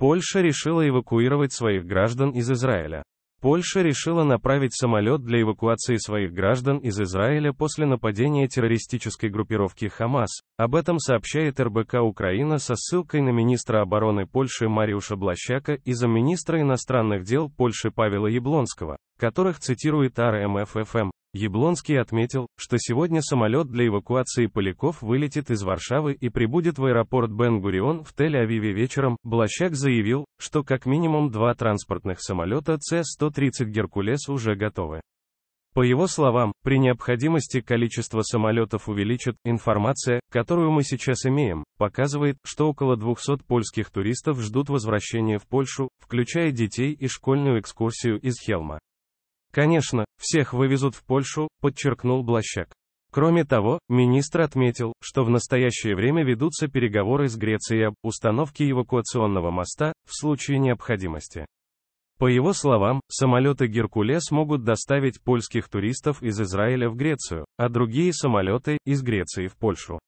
Польша решила эвакуировать своих граждан из Израиля. Польша решила направить самолет для эвакуации своих граждан из Израиля после нападения террористической группировки «Хамас». Об этом сообщает РБК Украина со ссылкой на министра обороны Польши Мариуша Блащака и замминистра иностранных дел Польши Павела Яблонского, которых цитирует РМФФМ. Яблонский отметил, что сегодня самолет для эвакуации поляков вылетит из Варшавы и прибудет в аэропорт Бен-Гурион в Тель-Авиве вечером. Блащак заявил, что как минимум два транспортных самолета С-130 «Геркулес» уже готовы. По его словам, при необходимости количество самолетов увеличат. Информация, которую мы сейчас имеем, показывает, что около 200 польских туристов ждут возвращения в Польшу, включая детей и школьную экскурсию из Хелма. Конечно, всех вывезут в Польшу, подчеркнул Блащак. Кроме того, министр отметил, что в настоящее время ведутся переговоры с Грецией об установке эвакуационного моста в случае необходимости. По его словам, самолеты «Геркулес» могут доставить польских туристов из Израиля в Грецию, а другие самолеты – из Греции в Польшу.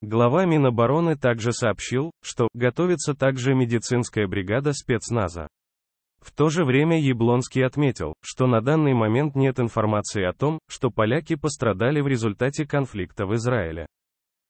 Глава Минобороны также сообщил, что готовится также медицинская бригада спецназа. В то же время Яблонский отметил, что на данный момент нет информации о том, что поляки пострадали в результате конфликта в Израиле.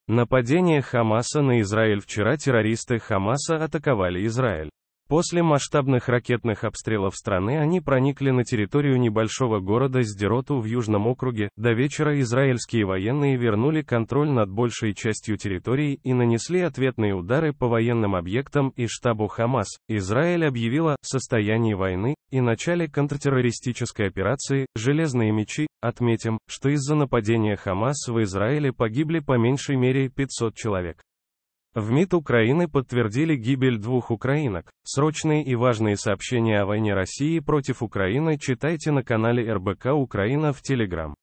Нападение Хамаса на Израиль Вчера террористы Хамаса атаковали Израиль. После масштабных ракетных обстрелов страны они проникли на территорию небольшого города Сдероту в Южном округе. До вечера израильские военные вернули контроль над большей частью территории и нанесли ответные удары по военным объектам и штабу Хамас. Израиль объявила состояние войны и начале контртеррористической операции «Железные мечи». Отметим, что из-за нападения Хамас в Израиле погибли по меньшей мере 500 человек. В МИД Украины подтвердили гибель двух украинок. Срочные и важные сообщения о войне России против Украины читайте на канале РБК Украина в Телеграм.